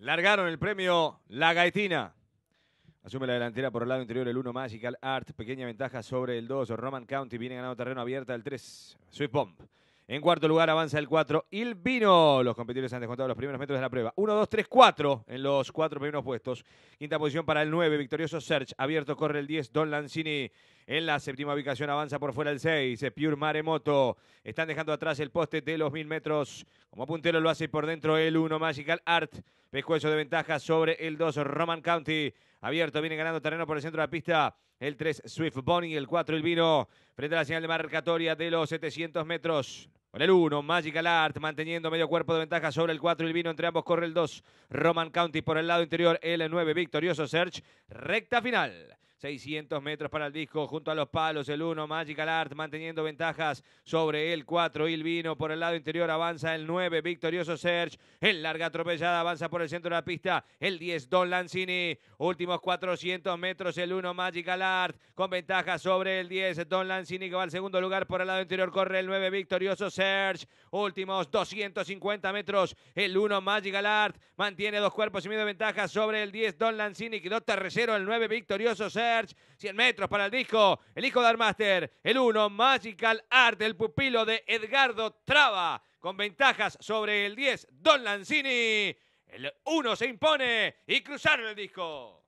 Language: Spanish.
Largaron el premio La Gaitina. Asume la delantera por el lado interior el 1 Magical Art. Pequeña ventaja sobre el 2. Roman County viene ganando terreno abierta el 3. Swift Bomb. En cuarto lugar avanza el 4. Ilvino. Los competidores han descontado los primeros metros de la prueba. 1, 2, 3, 4 en los cuatro primeros puestos. Quinta posición para el 9. Victorioso Search. Abierto corre el 10. Don Lanzini. En la séptima ubicación avanza por fuera el 6, eh, Pure Maremoto. Están dejando atrás el poste de los mil metros. Como puntero lo hace por dentro el 1, Magical Art. Pescuezo de ventaja sobre el 2, Roman County. Abierto, viene ganando terreno por el centro de la pista. El 3, Swift Bonnie. El 4, el vino. Frente a la señal de marcatoria de los 700 metros. Con el 1, Magical Art manteniendo medio cuerpo de ventaja sobre el 4 Elvino. el vino. Entre ambos corre el 2, Roman County por el lado interior. El 9, victorioso Search. Recta final. 600 metros para el disco junto a los palos. El 1, Magical Art, manteniendo ventajas sobre el 4. Ilvino por el lado interior avanza el 9, victorioso Serge. El larga atropellada avanza por el centro de la pista. El 10, Don Lanzini. Últimos 400 metros. El 1, Magical Art, con ventajas sobre el 10. Don Lanzini que va al segundo lugar por el lado interior. Corre el 9, victorioso Serge. Últimos 250 metros. El 1, Magical Art, mantiene dos cuerpos y medio de ventaja sobre el 10. Don Lanzini quedó tercero. El 9, victorioso Serge. 100 metros para el disco, el hijo de Armaster, el 1, Magical Art, el pupilo de Edgardo Traba, con ventajas sobre el 10, Don Lanzini. El 1 se impone y cruzaron el disco.